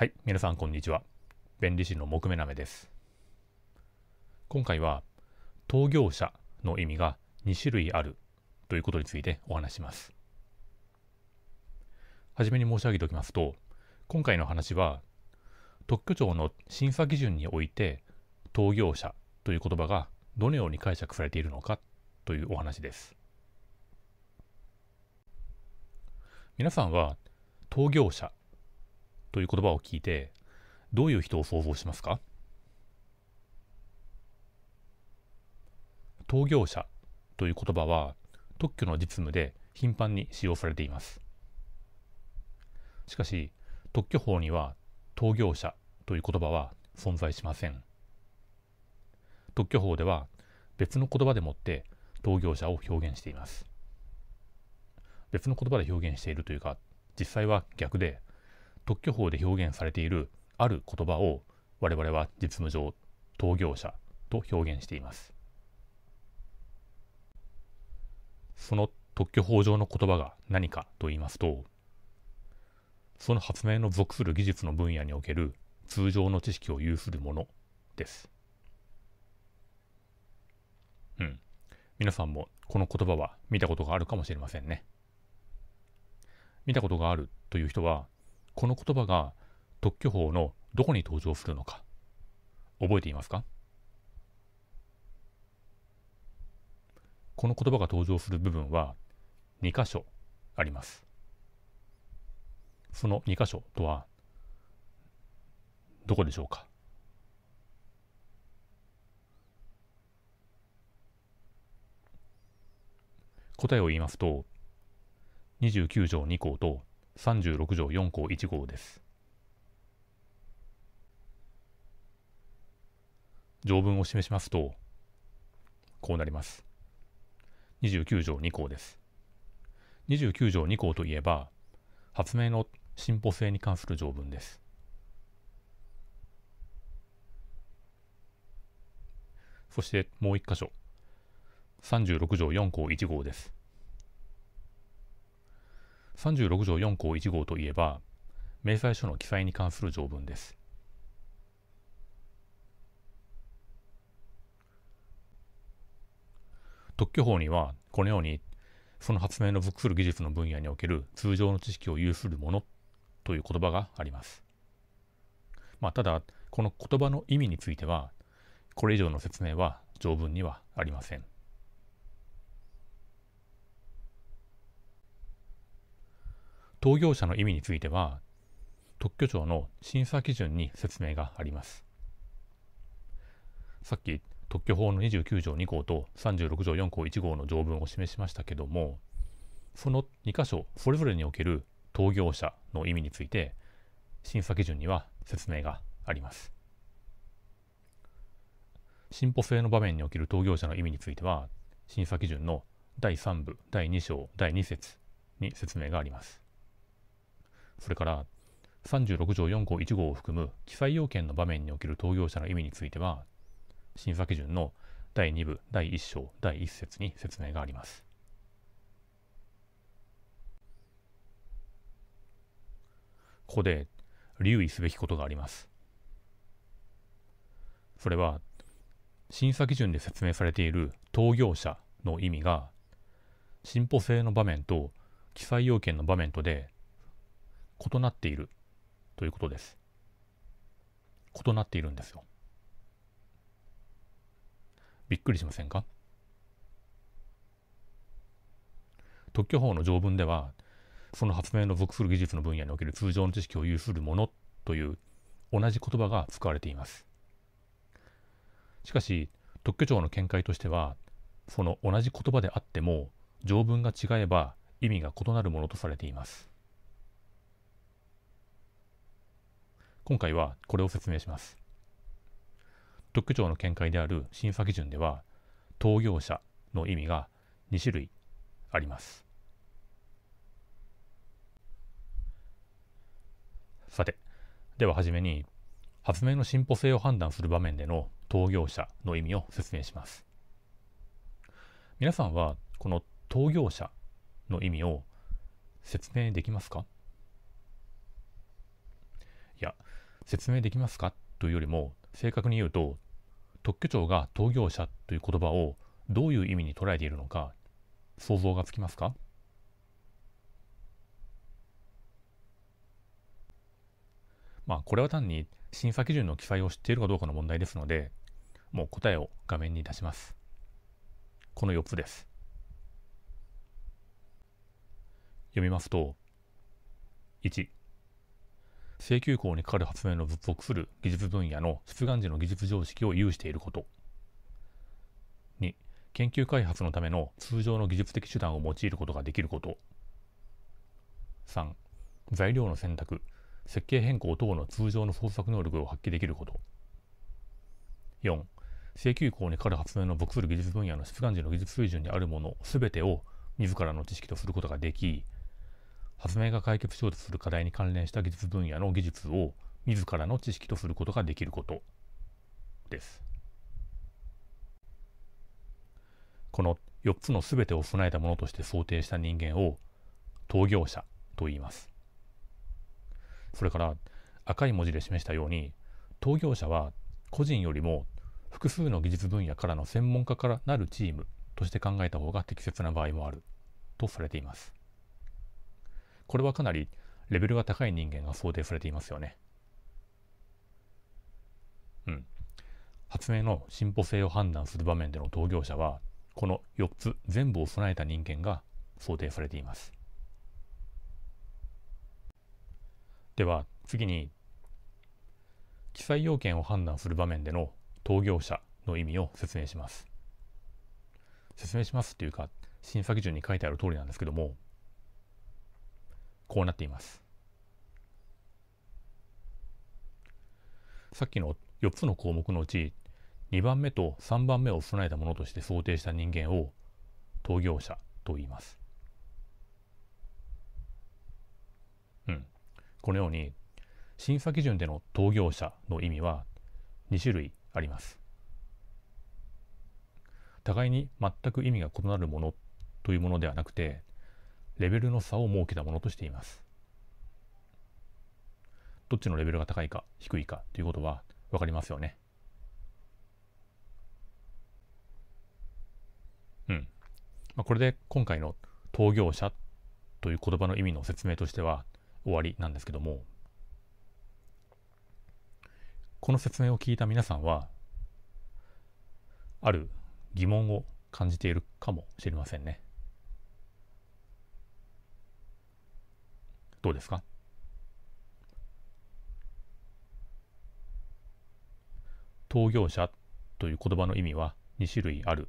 はい、皆さんこんにちは。弁理士の木目なめです。今回は、当業者の意味が2種類あるということについてお話します。はじめに申し上げておきますと、今回の話は、特許庁の審査基準において、当業者という言葉がどのように解釈されているのかというお話です。皆さんは、当業者という言葉を聞いてどういう人を想像しますか盗業者という言葉は特許の実務で頻繁に使用されていますしかし特許法には盗業者という言葉は存在しません特許法では別の言葉でもって盗業者を表現しています別の言葉で表現しているというか実際は逆で特許法で表現されているある言葉を我々は実務上当業者と表現していますその特許法上の言葉が何かと言いますとその発明の属する技術の分野における通常の知識を有するものですうん皆さんもこの言葉は見たことがあるかもしれませんね見たことがあるという人はこの言葉が特許法のどこに登場するのか覚えていますかこの言葉が登場する部分は2箇所あります。その2箇所とはどこでしょうか答えを言いますと29条2項と36条4項1号です。条文を示しますと、こうなります。29条2項です。29条2項といえば、発明の進歩性に関する条文です。そしてもう1箇所。36条4項1号です。36条4項1号といえば明細書の記載に関する条文です。特許法にはこのようにその発明の属する技術の分野における通常の知識を有するものという言葉があります。まあ、ただこの言葉の意味についてはこれ以上の説明は条文にはありません。同業者の意味については特許庁の審査基準に説明がありますさっき特許法の29条2項と36条4項1号の条文を示しましたけどもその2箇所それぞれにおける同業者の意味について審査基準には説明があります進歩性の場面における同業者の意味については審査基準の第3部第2章第2節に説明がありますそれから36条4項1号を含む記載要件の場面における投業者の意味については、審査基準の第2部第1章第1節に説明があります。ここで留意すべきことがあります。それは、審査基準で説明されている投業者の意味が、進歩性の場面と記載要件の場面とで異なっているということです。異なっているんですよ。びっくりしませんか特許法の条文ではその発明の属する技術の分野における通常の知識を有するものという同じ言葉が使われています。しかし特許庁の見解としてはその同じ言葉であっても条文が違えば意味が異なるものとされています。今回はこれを説明します。特区長の見解である審査基準では、当業者の意味が2種類あります。さて、では初めに、発明の進歩性を判断する場面での当業者の意味を説明します。皆さんは、この当業者の意味を説明できますかいや、説明できますかというよりも正確に言うと特許庁が当業者という言葉をどういう意味に捉えているのか想像がつきますかまあこれは単に審査基準の記載を知っているかどうかの問題ですのでもう答えを画面に出します。この4つです。読みますと1請求項にかかる発明の属する技術分野の出願時の技術常識を有していること。2、研究開発のための通常の技術的手段を用いることができること。3、材料の選択、設計変更等の通常の創作能力を発揮できること。4、請求項にかかる発明の属する技術分野の出願時の技術水準にあるもの全てを自らの知識とすることができ、発明が解決しようとする課題に関連した技術分野の技術を自らの知識とすることができることです。この4つの全てを備えたものとして想定した人間を統業者と言います。それから赤い文字で示したように統業者は個人よりも複数の技術分野からの専門家からなるチームとして考えた方が適切な場合もあるとされています。これはかなりレベルが高い人間が想定されていますよね。うん。発明の進歩性を判断する場面での同業者は、この4つ全部を備えた人間が想定されています。では次に、記載要件を判断する場面での同業者の意味を説明します。説明しますっていうか、審査基準に書いてある通りなんですけども、こうなっていますさっきの4つの項目のうち2番目と3番目を備えたものとして想定した人間を統業者と言います。うん、このように審査基準での統業者の意味は2種類あります。互いに全く意味が異なるものというものではなくてレベルの差を設けたものとしています。どっちのレベルが高いか低いかということは分かりますよね。うん。まあ、これで今回の「業者」という言葉の意味の説明としては終わりなんですけどもこの説明を聞いた皆さんはある疑問を感じているかもしれませんね。どうですか業者という言葉の意味は2種類ある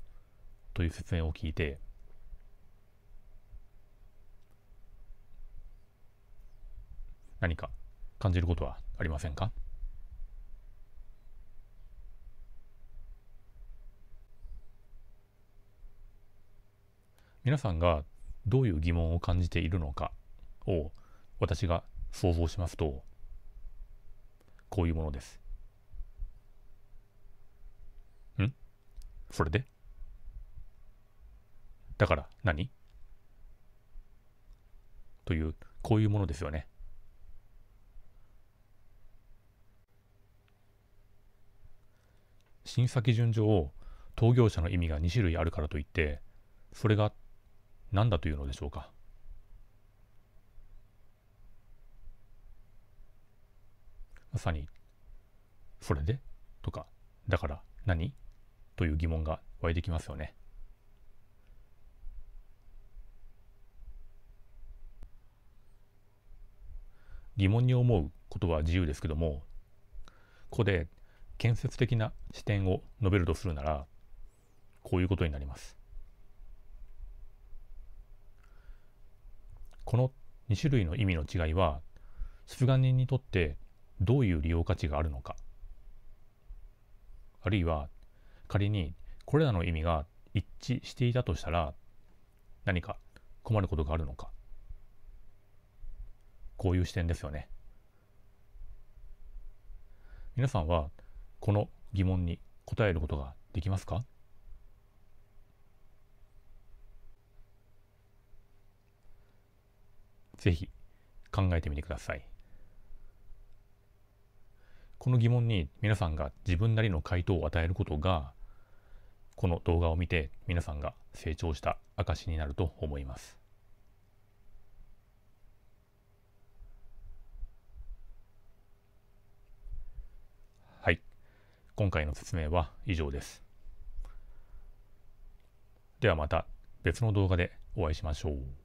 という説明を聞いて何か感じることはありませんか皆さんがどういう疑問を感じているのかを私が想像しますとこういうものです。んそれでだから何というこういうものですよね。審査基準上当業者の意味が2種類あるからといってそれが何だというのでしょうか。まさにそれでとかだから何という疑問が湧いてきますよね。疑問に思うことは自由ですけどもここで建設的な視点を述べるとするならこういうことになります。この2種類の意味の違いは出願人にとってどういう利用価値があるのかあるいは仮にこれらの意味が一致していたとしたら何か困ることがあるのかこういう視点ですよね皆さんはこの疑問に答えることができますかぜひ考えてみてください。この疑問に皆さんが自分なりの回答を与えることがこの動画を見て皆さんが成長した証になると思います。はい、今回の説明は以上です。ではまた別の動画でお会いしましょう。